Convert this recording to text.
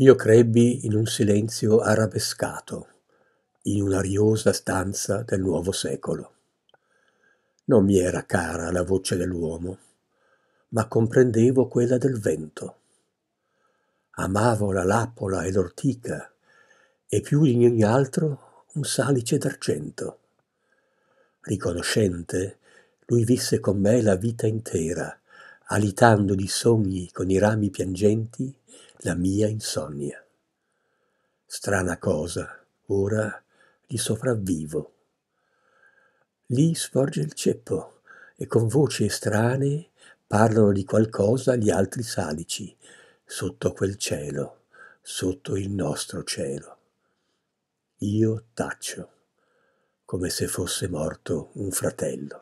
Io crebbi in un silenzio arabescato, in un'ariosa stanza del nuovo secolo. Non mi era cara la voce dell'uomo, ma comprendevo quella del vento. Amavo la lappola e l'ortica, e più di ogni altro un salice d'argento. Riconoscente, lui visse con me la vita intera, alitando di sogni con i rami piangenti la mia insonnia. Strana cosa, ora gli sopravvivo. Lì sporge il ceppo e con voci strane parlano di qualcosa gli altri salici, sotto quel cielo, sotto il nostro cielo. Io taccio, come se fosse morto un fratello.